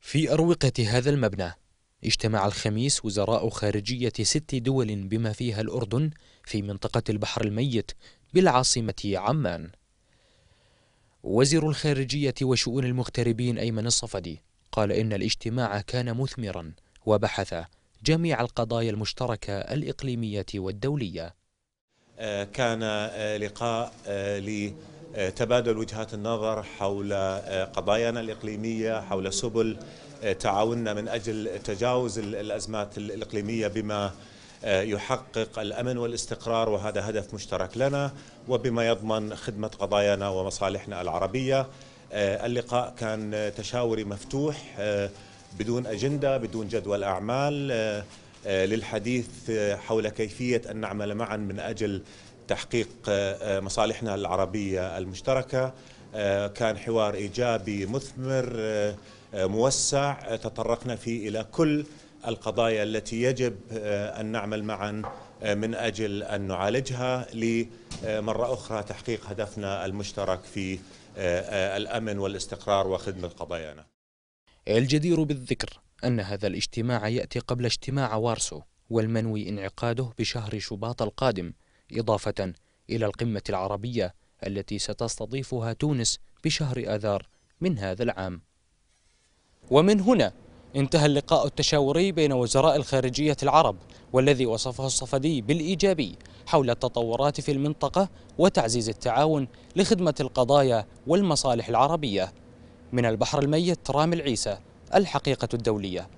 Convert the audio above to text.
في أروقة هذا المبنى اجتمع الخميس وزراء خارجية ست دول بما فيها الأردن في منطقة البحر الميت بالعاصمة عمان وزير الخارجية وشؤون المغتربين أيمن الصفدي قال إن الاجتماع كان مثمرا وبحث جميع القضايا المشتركة الإقليمية والدولية آه، كان آه، لقاء آه، لي آه، تبادل وجهات النظر حول آه، قضايانا الإقليمية حول سبل آه، تعاوننا من أجل تجاوز الأزمات الإقليمية بما يحقق الأمن والاستقرار وهذا هدف مشترك لنا وبما يضمن خدمة قضايانا ومصالحنا العربية اللقاء كان تشاوري مفتوح بدون أجندة بدون جدول أعمال للحديث حول كيفية أن نعمل معا من أجل تحقيق آه، آه، مصالحنا العربية المشتركة آه، كان حوار إيجابي مثمر موسع تطرقنا فيه إلى كل القضايا التي يجب أن نعمل معا من أجل أن نعالجها لمرة أخرى تحقيق هدفنا المشترك في الأمن والاستقرار وخدمة قضايانا الجدير بالذكر أن هذا الاجتماع يأتي قبل اجتماع وارسو والمنوي انعقاده بشهر شباط القادم إضافة إلى القمة العربية التي ستستضيفها تونس بشهر آذار من هذا العام ومن هنا انتهى اللقاء التشاوري بين وزراء الخارجية العرب والذي وصفه الصفدي بالإيجابي حول التطورات في المنطقة وتعزيز التعاون لخدمة القضايا والمصالح العربية من البحر الميت رام العيسى الحقيقة الدولية